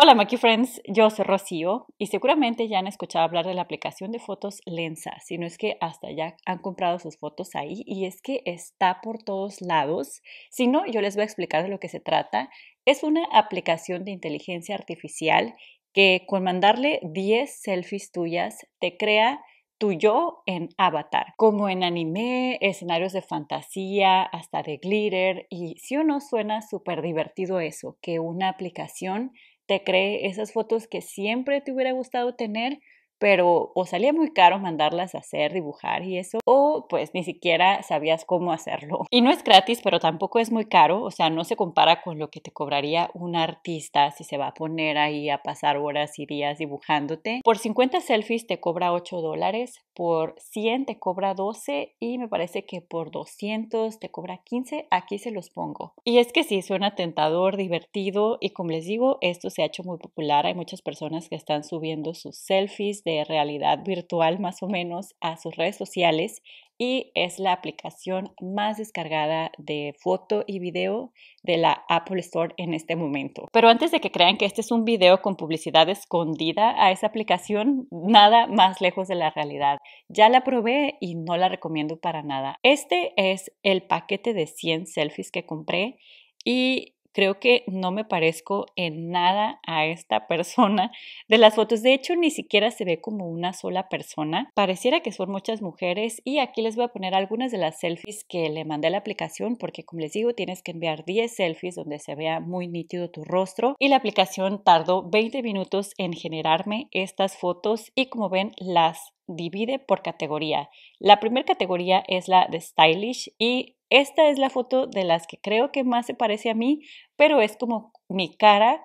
Hola Maki Friends, yo soy Rocío y seguramente ya han escuchado hablar de la aplicación de fotos Lensa, si no es que hasta ya han comprado sus fotos ahí y es que está por todos lados. Si no, yo les voy a explicar de lo que se trata. Es una aplicación de inteligencia artificial que con mandarle 10 selfies tuyas te crea tu yo en avatar, como en anime, escenarios de fantasía, hasta de glitter y si uno suena súper divertido eso, que una aplicación te cree esas fotos que siempre te hubiera gustado tener, pero o salía muy caro mandarlas a hacer, dibujar y eso, o pues ni siquiera sabías cómo hacerlo. Y no es gratis, pero tampoco es muy caro, o sea, no se compara con lo que te cobraría un artista si se va a poner ahí a pasar horas y días dibujándote. Por 50 selfies te cobra 8 dólares, por 100 te cobra 12 y me parece que por 200 te cobra 15, aquí se los pongo. Y es que sí, suena tentador, divertido y como les digo, esto se ha hecho muy popular, hay muchas personas que están subiendo sus selfies de realidad virtual más o menos a sus redes sociales y es la aplicación más descargada de foto y video de la Apple Store en este momento. Pero antes de que crean que este es un video con publicidad escondida a esa aplicación, nada más lejos de la realidad. Ya la probé y no la recomiendo para nada. Este es el paquete de 100 selfies que compré y creo que no me parezco en nada a esta persona de las fotos. De hecho, ni siquiera se ve como una sola persona. Pareciera que son muchas mujeres y aquí les voy a poner algunas de las selfies que le mandé a la aplicación porque como les digo, tienes que enviar 10 selfies donde se vea muy nítido tu rostro y la aplicación tardó 20 minutos en generarme estas fotos y como ven las divide por categoría. La primera categoría es la de stylish y esta es la foto de las que creo que más se parece a mí, pero es como mi cara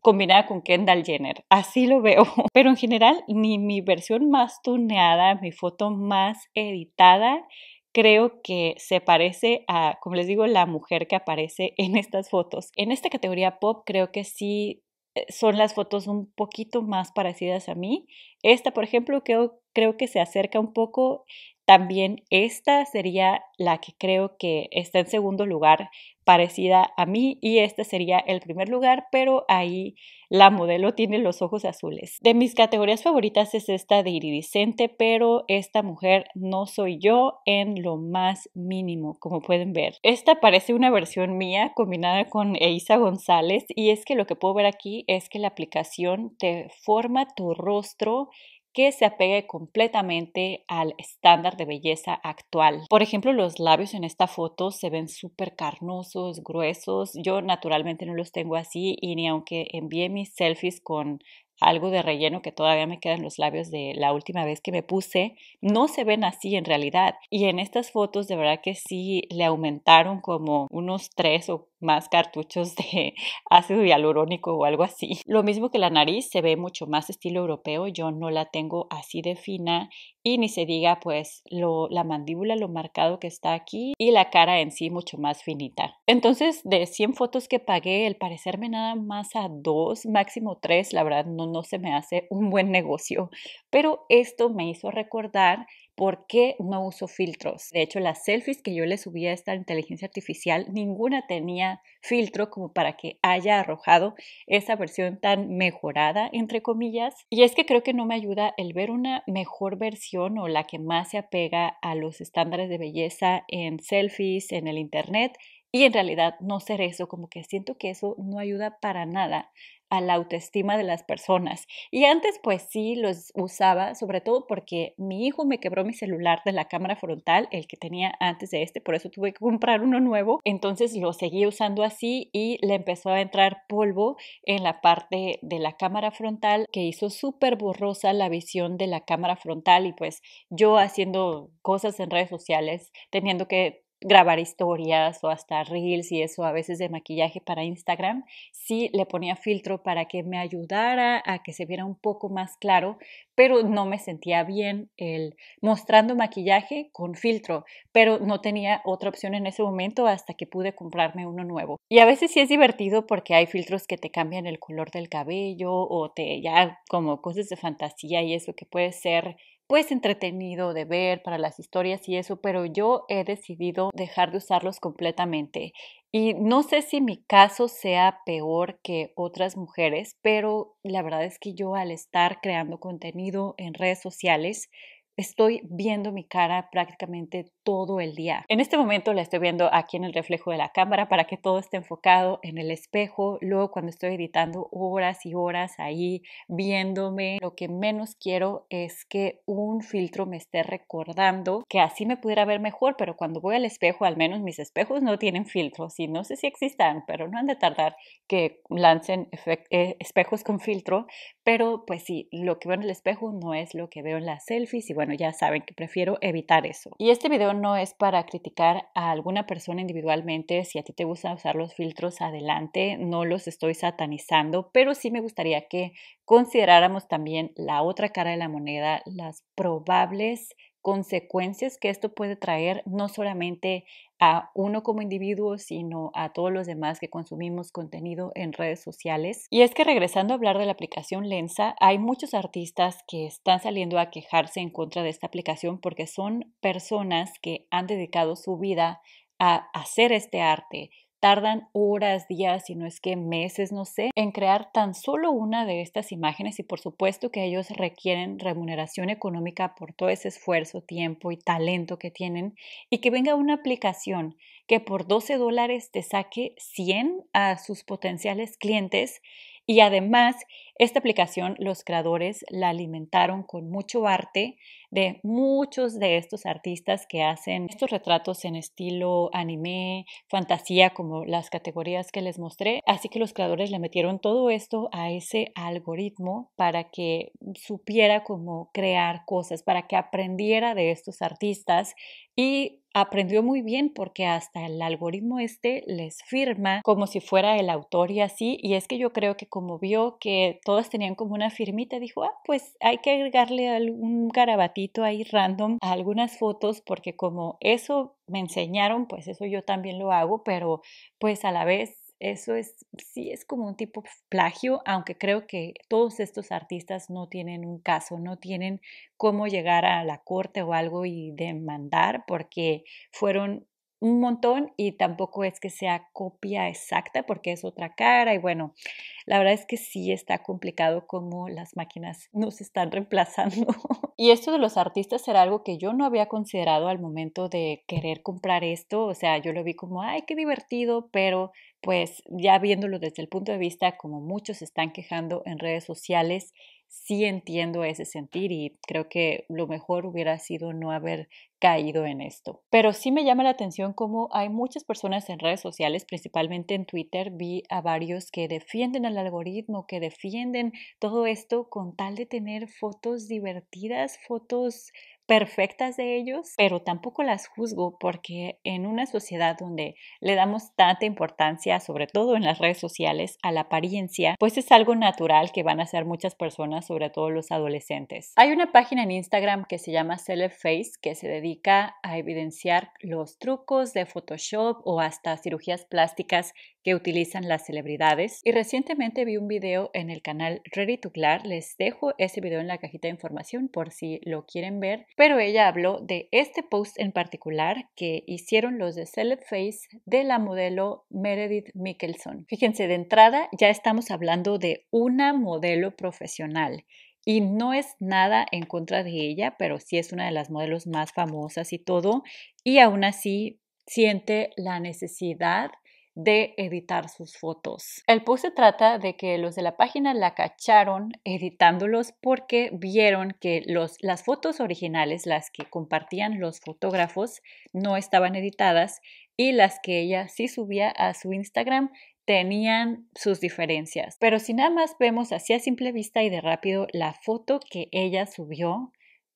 combinada con Kendall Jenner. Así lo veo. Pero en general, ni mi versión más tuneada, mi foto más editada, creo que se parece a, como les digo, la mujer que aparece en estas fotos. En esta categoría pop creo que sí eh, son las fotos un poquito más parecidas a mí. Esta, por ejemplo, creo, creo que se acerca un poco también esta sería la que creo que está en segundo lugar, parecida a mí, y este sería el primer lugar, pero ahí la modelo tiene los ojos azules. De mis categorías favoritas es esta de iridiscente, pero esta mujer no soy yo en lo más mínimo, como pueden ver. Esta parece una versión mía combinada con Eisa González, y es que lo que puedo ver aquí es que la aplicación te forma tu rostro que se apegue completamente al estándar de belleza actual. Por ejemplo, los labios en esta foto se ven súper carnosos, gruesos. Yo naturalmente no los tengo así y ni aunque envié mis selfies con algo de relleno que todavía me queda en los labios de la última vez que me puse. No se ven así en realidad. Y en estas fotos de verdad que sí le aumentaron como unos tres o más cartuchos de ácido hialurónico o algo así. Lo mismo que la nariz se ve mucho más estilo europeo, yo no la tengo así de fina y ni se diga pues la mandíbula, lo marcado que está aquí y la cara en sí mucho más finita. Entonces de 100 fotos que pagué, el parecerme nada más a dos, máximo tres, la verdad no no se me hace un buen negocio. Pero esto me hizo recordar por qué no uso filtros. De hecho, las selfies que yo le subía a esta inteligencia artificial, ninguna tenía filtro como para que haya arrojado esa versión tan mejorada, entre comillas. Y es que creo que no me ayuda el ver una mejor versión o la que más se apega a los estándares de belleza en selfies, en el Internet. Y en realidad no ser eso, como que siento que eso no ayuda para nada a la autoestima de las personas. Y antes pues sí los usaba, sobre todo porque mi hijo me quebró mi celular de la cámara frontal, el que tenía antes de este, por eso tuve que comprar uno nuevo. Entonces lo seguí usando así y le empezó a entrar polvo en la parte de la cámara frontal que hizo súper borrosa la visión de la cámara frontal y pues yo haciendo cosas en redes sociales, teniendo que grabar historias o hasta reels y eso a veces de maquillaje para Instagram, sí le ponía filtro para que me ayudara a que se viera un poco más claro, pero no me sentía bien el mostrando maquillaje con filtro, pero no tenía otra opción en ese momento hasta que pude comprarme uno nuevo. Y a veces sí es divertido porque hay filtros que te cambian el color del cabello o te ya como cosas de fantasía y eso que puede ser pues entretenido de ver para las historias y eso, pero yo he decidido dejar de usarlos completamente. Y no sé si mi caso sea peor que otras mujeres, pero la verdad es que yo al estar creando contenido en redes sociales, estoy viendo mi cara prácticamente todo el día. En este momento la estoy viendo aquí en el reflejo de la cámara para que todo esté enfocado en el espejo. Luego cuando estoy editando horas y horas ahí viéndome, lo que menos quiero es que un filtro me esté recordando que así me pudiera ver mejor, pero cuando voy al espejo, al menos mis espejos no tienen filtro. y no sé si existan, pero no han de tardar que lancen eh, espejos con filtro, pero pues sí, lo que veo en el espejo no es lo que veo en las selfies y bueno, ya saben que prefiero evitar eso. Y este video no es para criticar a alguna persona individualmente. Si a ti te gusta usar los filtros, adelante, no los estoy satanizando, pero sí me gustaría que consideráramos también la otra cara de la moneda, las probables consecuencias que esto puede traer no solamente a uno como individuo, sino a todos los demás que consumimos contenido en redes sociales. Y es que regresando a hablar de la aplicación Lensa, hay muchos artistas que están saliendo a quejarse en contra de esta aplicación porque son personas que han dedicado su vida a hacer este arte, tardan horas, días, si no es que meses, no sé, en crear tan solo una de estas imágenes y por supuesto que ellos requieren remuneración económica por todo ese esfuerzo, tiempo y talento que tienen y que venga una aplicación que por 12 dólares te saque 100 a sus potenciales clientes y además esta aplicación los creadores la alimentaron con mucho arte de muchos de estos artistas que hacen estos retratos en estilo anime, fantasía, como las categorías que les mostré. Así que los creadores le metieron todo esto a ese algoritmo para que supiera cómo crear cosas, para que aprendiera de estos artistas y aprendió muy bien porque hasta el algoritmo este les firma como si fuera el autor y así. Y es que yo creo que como vio que todos tenían como una firmita. Dijo, ah, pues hay que agregarle algún garabatito ahí random a algunas fotos porque como eso me enseñaron, pues eso yo también lo hago, pero pues a la vez eso es, sí es como un tipo plagio, aunque creo que todos estos artistas no tienen un caso, no tienen cómo llegar a la corte o algo y demandar porque fueron un montón y tampoco es que sea copia exacta porque es otra cara y bueno, la verdad es que sí está complicado como las máquinas nos están reemplazando. y esto de los artistas era algo que yo no había considerado al momento de querer comprar esto, o sea, yo lo vi como, ay, qué divertido, pero pues ya viéndolo desde el punto de vista como muchos están quejando en redes sociales, sí entiendo ese sentir y creo que lo mejor hubiera sido no haber caído en esto. Pero sí me llama la atención cómo hay muchas personas en redes sociales, principalmente en Twitter, vi a varios que defienden al algoritmo, que defienden todo esto con tal de tener fotos divertidas, fotos perfectas de ellos, pero tampoco las juzgo porque en una sociedad donde le damos tanta importancia, sobre todo en las redes sociales, a la apariencia, pues es algo natural que van a hacer muchas personas, sobre todo los adolescentes. Hay una página en Instagram que se llama Celeb Face que se dedica a evidenciar los trucos de Photoshop o hasta cirugías plásticas que utilizan las celebridades. Y recientemente vi un video en el canal Ready to Clar. Les dejo ese video en la cajita de información por si lo quieren ver. Pero ella habló de este post en particular que hicieron los de Celeb Face de la modelo Meredith Mickelson. Fíjense, de entrada ya estamos hablando de una modelo profesional. Y no es nada en contra de ella, pero sí es una de las modelos más famosas y todo. Y aún así siente la necesidad de editar sus fotos. El post se trata de que los de la página la cacharon editándolos porque vieron que las fotos originales, las que compartían los fotógrafos, no estaban editadas y las que ella sí subía a su Instagram tenían sus diferencias. Pero si nada más vemos así a simple vista y de rápido la foto que ella subió,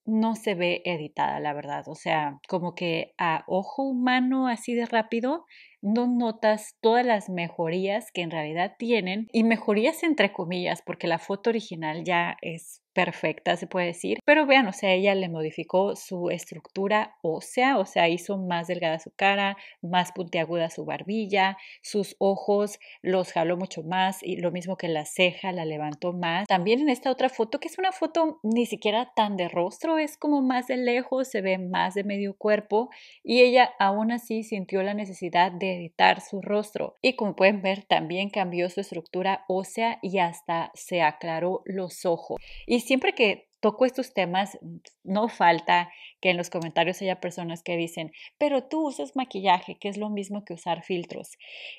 no se ve editada, la verdad. O sea, como que a ojo humano, así de rápido, no notas todas las mejorías que en realidad tienen y mejorías entre comillas porque la foto original ya es perfecta, se puede decir. Pero vean, o sea, ella le modificó su estructura ósea, o sea, hizo más delgada su cara, más puntiaguda su barbilla, sus ojos los jaló mucho más y lo mismo que la ceja la levantó más. También en esta otra foto, que es una foto ni siquiera tan de rostro, es como más de lejos, se ve más de medio cuerpo y ella aún así sintió la necesidad de editar su rostro. Y como pueden ver, también cambió su estructura ósea y hasta se aclaró los ojos. Y siempre que toco estos temas, mm, no falta que en los comentarios haya personas que dicen, pero tú usas maquillaje, que es lo mismo que usar filtros.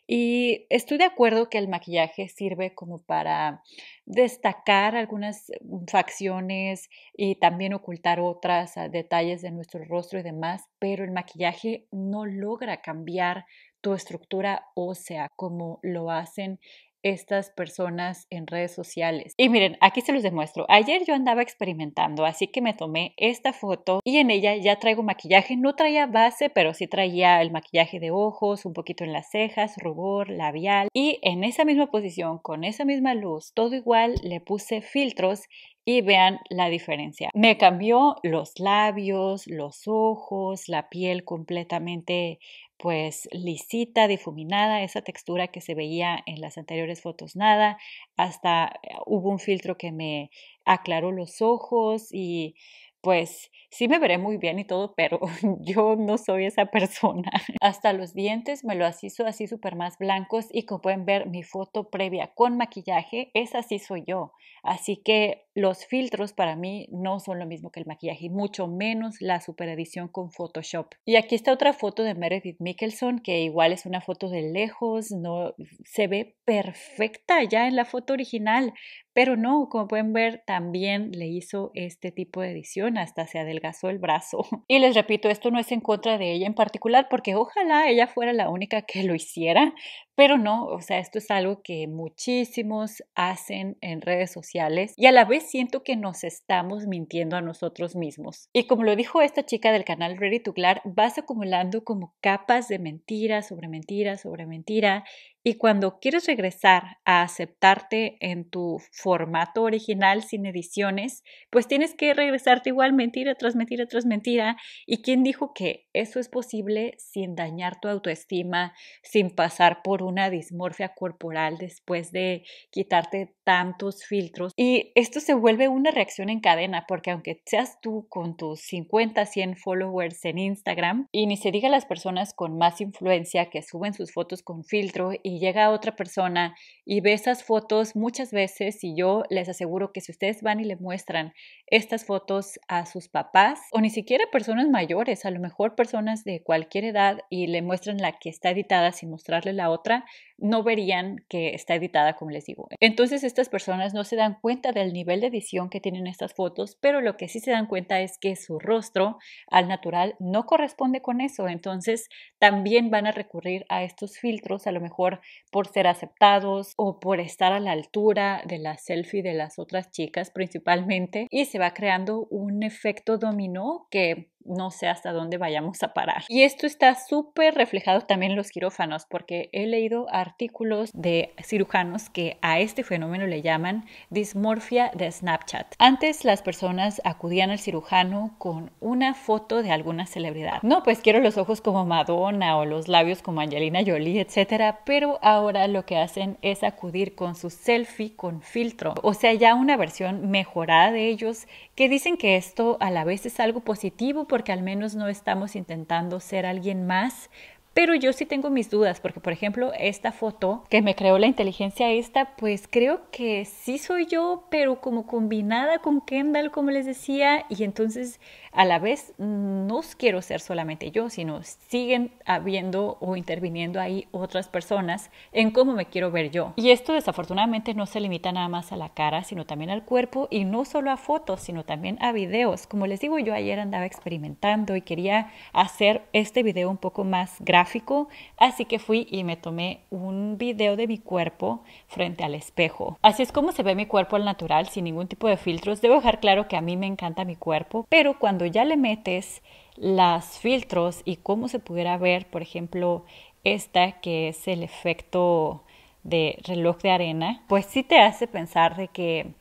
Y estoy de acuerdo que el maquillaje sirve como para destacar algunas mm, facciones y también ocultar otras ah, detalles de nuestro rostro y demás, pero el maquillaje no logra cambiar tu estructura ósea como lo hacen estas personas en redes sociales. Y miren, aquí se los demuestro. Ayer yo andaba experimentando, así que me tomé esta foto y en ella ya traigo maquillaje. No traía base, pero sí traía el maquillaje de ojos, un poquito en las cejas, rubor, labial. Y en esa misma posición, con esa misma luz, todo igual, le puse filtros y vean la diferencia. Me cambió los labios, los ojos, la piel completamente pues lisita, difuminada, esa textura que se veía en las anteriores fotos, nada, hasta eh, hubo un filtro que me aclaró los ojos y pues sí me veré muy bien y todo, pero yo no soy esa persona. Hasta los dientes me los hizo así súper más blancos y como pueden ver mi foto previa con maquillaje, esa sí soy yo. Así que los filtros para mí no son lo mismo que el maquillaje, mucho menos la superedición con Photoshop. Y aquí está otra foto de Meredith Mickelson, que igual es una foto de lejos, no se ve perfecta ya en la foto original, pero no, como pueden ver, también le hizo este tipo de edición, hasta se adelgazó el brazo. Y les repito, esto no es en contra de ella en particular, porque ojalá ella fuera la única que lo hiciera, pero no, o sea, esto es algo que muchísimos hacen en redes sociales y a la vez siento que nos estamos mintiendo a nosotros mismos. Y como lo dijo esta chica del canal Ready to vas acumulando como capas de mentira sobre mentira sobre mentira y cuando quieres regresar a aceptarte en tu formato original sin ediciones, pues tienes que regresarte igual mentira tras mentira tras mentira. Ah, ¿Y quién dijo que eso es posible sin dañar tu autoestima, sin pasar por una dismorfia corporal después de quitarte tantos filtros? Y esto se vuelve una reacción en cadena, porque aunque seas tú con tus 50, 100 followers en Instagram, y ni se diga las personas con más influencia que suben sus fotos con filtro y y llega otra persona y ve esas fotos muchas veces y yo les aseguro que si ustedes van y le muestran estas fotos a sus papás o ni siquiera personas mayores, a lo mejor personas de cualquier edad y le muestran la que está editada sin mostrarle la otra, no verían que está editada como les digo. Entonces estas personas no se dan cuenta del nivel de edición que tienen estas fotos, pero lo que sí se dan cuenta es que su rostro al natural no corresponde con eso. Entonces también van a recurrir a estos filtros, a lo mejor por ser aceptados o por estar a la altura de la selfie de las otras chicas principalmente y se va creando un efecto dominó que no sé hasta dónde vayamos a parar. Y esto está súper reflejado también en los quirófanos, porque he leído artículos de cirujanos que a este fenómeno le llaman dismorfia de Snapchat. Antes las personas acudían al cirujano con una foto de alguna celebridad. No, pues quiero los ojos como Madonna o los labios como Angelina Jolie, etcétera, pero ahora lo que hacen es acudir con su selfie con filtro, o sea, ya una versión mejorada de ellos que dicen que esto a la vez es algo positivo porque al menos no estamos intentando ser alguien más, pero yo sí tengo mis dudas, porque por ejemplo, esta foto que me creó la inteligencia esta, pues creo que sí soy yo, pero como combinada con Kendall, como les decía, y entonces a la vez no quiero ser solamente yo, sino siguen habiendo o interviniendo ahí otras personas en cómo me quiero ver yo. Y esto desafortunadamente no se limita nada más a la cara, sino también al cuerpo y no solo a fotos, sino también a videos. Como les digo, yo ayer andaba experimentando y quería hacer este video un poco más gráfico, así que fui y me tomé un video de mi cuerpo frente al espejo. Así es como se ve mi cuerpo al natural, sin ningún tipo de filtros. Debo dejar claro que a mí me encanta mi cuerpo, pero cuando ya le metes los filtros y cómo se pudiera ver, por ejemplo, esta que es el efecto de reloj de arena, pues sí te hace pensar de que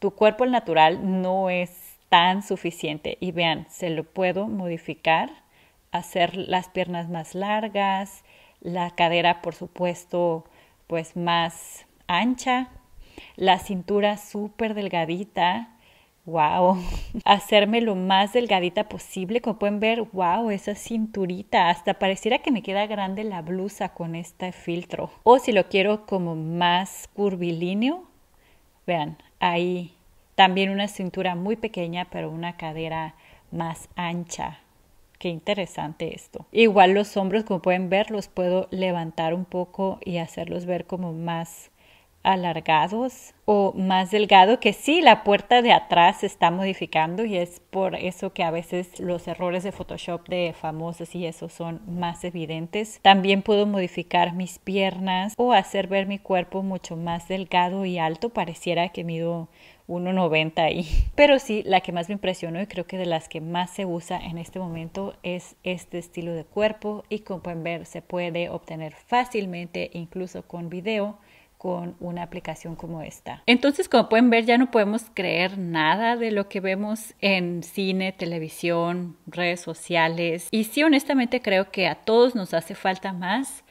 tu cuerpo natural no es tan suficiente. Y vean, se lo puedo modificar, hacer las piernas más largas, la cadera, por supuesto, pues más ancha, la cintura súper delgadita, wow, hacerme lo más delgadita posible. Como pueden ver, wow, esa cinturita, hasta pareciera que me queda grande la blusa con este filtro. O si lo quiero como más curvilíneo, vean, ahí también una cintura muy pequeña, pero una cadera más ancha. Qué interesante esto. Igual los hombros, como pueden ver, los puedo levantar un poco y hacerlos ver como más alargados o más delgado, que si la puerta de atrás está modificando y es por eso que a veces los errores de Photoshop de famosos y eso son más evidentes. También puedo modificar mis piernas o hacer ver mi cuerpo mucho más delgado y alto, pareciera que mido 1,90 y Pero sí, la que más me impresionó y creo que de las que más se usa en este momento es este estilo de cuerpo y como pueden ver se puede obtener fácilmente incluso con video con una aplicación como esta. Entonces, como pueden ver, ya no podemos creer nada de lo que vemos en cine, televisión, redes sociales. Y sí, honestamente creo que a todos nos hace falta más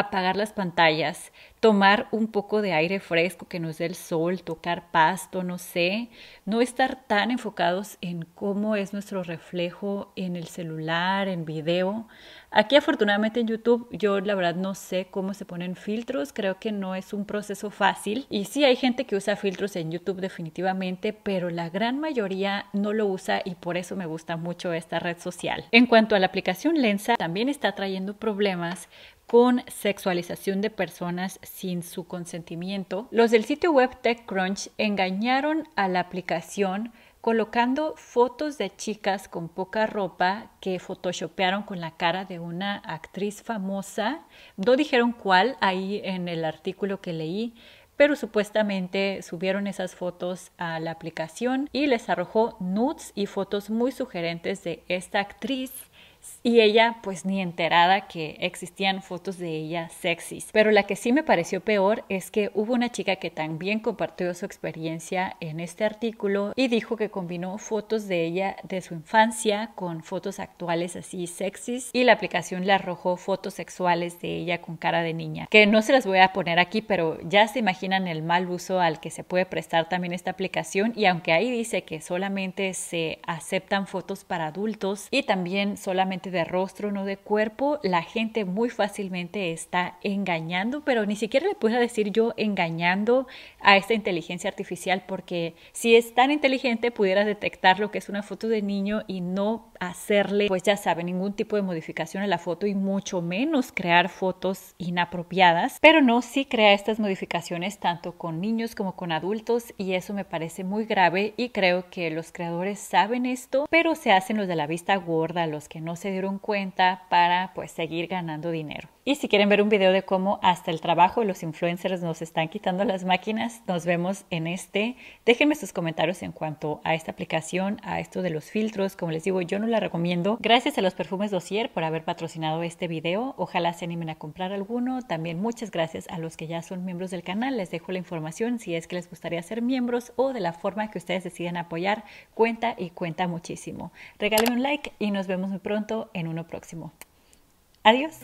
apagar las pantallas, tomar un poco de aire fresco que nos dé el sol, tocar pasto, no sé, no estar tan enfocados en cómo es nuestro reflejo en el celular, en video. Aquí afortunadamente en YouTube yo la verdad no sé cómo se ponen filtros, creo que no es un proceso fácil y sí hay gente que usa filtros en YouTube definitivamente, pero la gran mayoría no lo usa y por eso me gusta mucho esta red social. En cuanto a la aplicación Lensa, también está trayendo problemas con sexualización de personas sin su consentimiento, los del sitio web TechCrunch engañaron a la aplicación colocando fotos de chicas con poca ropa que photoshopearon con la cara de una actriz famosa. No dijeron cuál ahí en el artículo que leí, pero supuestamente subieron esas fotos a la aplicación y les arrojó nudes y fotos muy sugerentes de esta actriz y ella pues ni enterada que existían fotos de ella sexys. Pero la que sí me pareció peor es que hubo una chica que también compartió su experiencia en este artículo y dijo que combinó fotos de ella de su infancia con fotos actuales así sexys y la aplicación le arrojó fotos sexuales de ella con cara de niña, que no se las voy a poner aquí, pero ya se imaginan el mal uso al que se puede prestar también esta aplicación y aunque ahí dice que solamente se aceptan fotos para adultos y también solamente de rostro, no de cuerpo, la gente muy fácilmente está engañando, pero ni siquiera le puedo decir yo engañando a esta inteligencia artificial, porque si es tan inteligente pudiera detectar lo que es una foto de niño y no hacerle, pues ya sabe ningún tipo de modificación a la foto y mucho menos crear fotos inapropiadas. Pero no, si crea estas modificaciones tanto con niños como con adultos y eso me parece muy grave y creo que los creadores saben esto, pero se hacen los de la vista gorda, los que no se dieron cuenta para pues seguir ganando dinero. Y si quieren ver un video de cómo hasta el trabajo los influencers nos están quitando las máquinas, nos vemos en este. Déjenme sus comentarios en cuanto a esta aplicación, a esto de los filtros. Como les digo, yo no la recomiendo. Gracias a los perfumes Dossier por haber patrocinado este video. Ojalá se animen a comprar alguno. También muchas gracias a los que ya son miembros del canal. Les dejo la información si es que les gustaría ser miembros o de la forma que ustedes decidan apoyar. Cuenta y cuenta muchísimo. Regálenme un like y nos vemos muy pronto en uno próximo. Adiós.